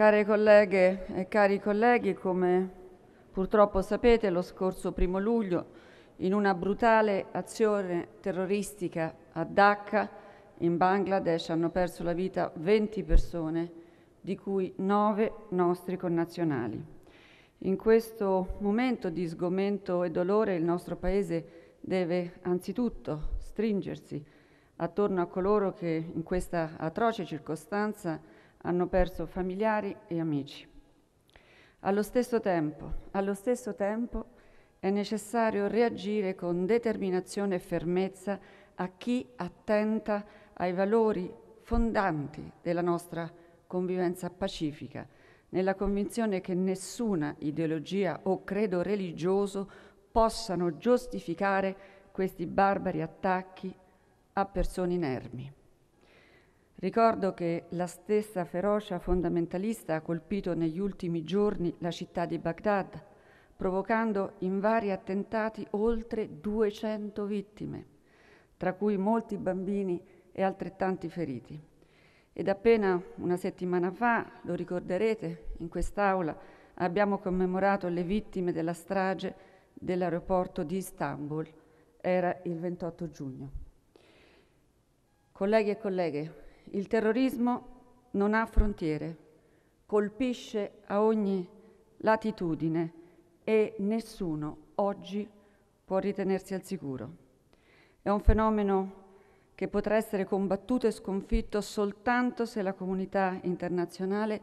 Care colleghe e cari colleghi, come purtroppo sapete, lo scorso primo luglio, in una brutale azione terroristica a Dhaka, in Bangladesh, hanno perso la vita 20 persone, di cui 9 nostri connazionali. In questo momento di sgomento e dolore il nostro Paese deve anzitutto stringersi attorno a coloro che in questa atroce circostanza hanno perso familiari e amici. Allo stesso tempo, allo stesso tempo è necessario reagire con determinazione e fermezza a chi attenta ai valori fondanti della nostra convivenza pacifica, nella convinzione che nessuna ideologia o credo religioso possano giustificare questi barbari attacchi a persone inermi. Ricordo che la stessa ferocia fondamentalista ha colpito negli ultimi giorni la città di Baghdad, provocando in vari attentati oltre 200 vittime, tra cui molti bambini e altrettanti feriti. Ed appena una settimana fa, lo ricorderete, in quest'Aula abbiamo commemorato le vittime della strage dell'aeroporto di Istanbul. Era il 28 giugno. Colleghi e colleghe, il terrorismo non ha frontiere, colpisce a ogni latitudine e nessuno oggi può ritenersi al sicuro. È un fenomeno che potrà essere combattuto e sconfitto soltanto se la comunità internazionale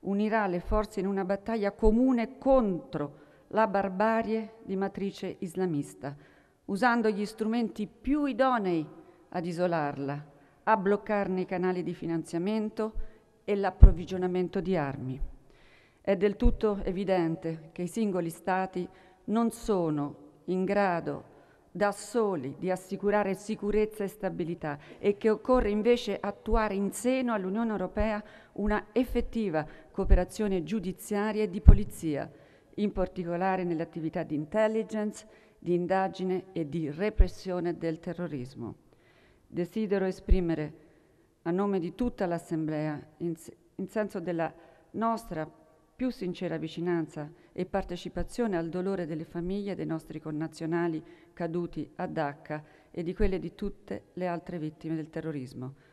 unirà le forze in una battaglia comune contro la barbarie di matrice islamista, usando gli strumenti più idonei ad isolarla, a bloccarne i canali di finanziamento e l'approvvigionamento di armi. È del tutto evidente che i singoli Stati non sono in grado da soli di assicurare sicurezza e stabilità e che occorre invece attuare in seno all'Unione Europea una effettiva cooperazione giudiziaria e di polizia, in particolare nelle attività di intelligence, di indagine e di repressione del terrorismo desidero esprimere a nome di tutta l'Assemblea in, in senso della nostra più sincera vicinanza e partecipazione al dolore delle famiglie dei nostri connazionali caduti a Dacca e di quelle di tutte le altre vittime del terrorismo.